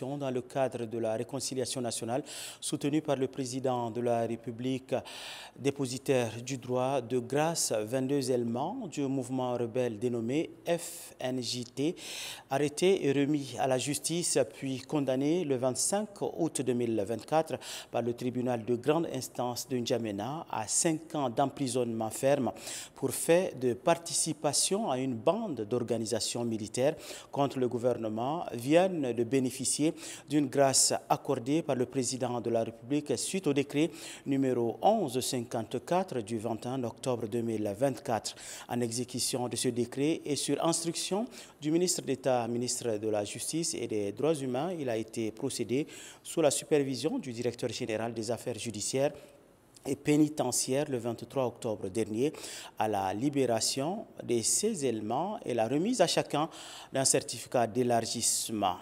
dans le cadre de la réconciliation nationale soutenue par le président de la République, dépositaire du droit de grâce, 22 éléments du mouvement rebelle dénommé FNJT, arrêtés et remis à la justice puis condamnés le 25 août 2024 par le tribunal de grande instance de N'Djamena à 5 ans d'emprisonnement ferme pour fait de participation à une bande d'organisations militaires contre le gouvernement viennent de bénéficier d'une grâce accordée par le président de la République suite au décret numéro 1154 du 21 octobre 2024. En exécution de ce décret et sur instruction du ministre d'État, ministre de la Justice et des Droits humains, il a été procédé sous la supervision du directeur général des affaires judiciaires et pénitentiaires le 23 octobre dernier à la libération de ces éléments et la remise à chacun d'un certificat d'élargissement.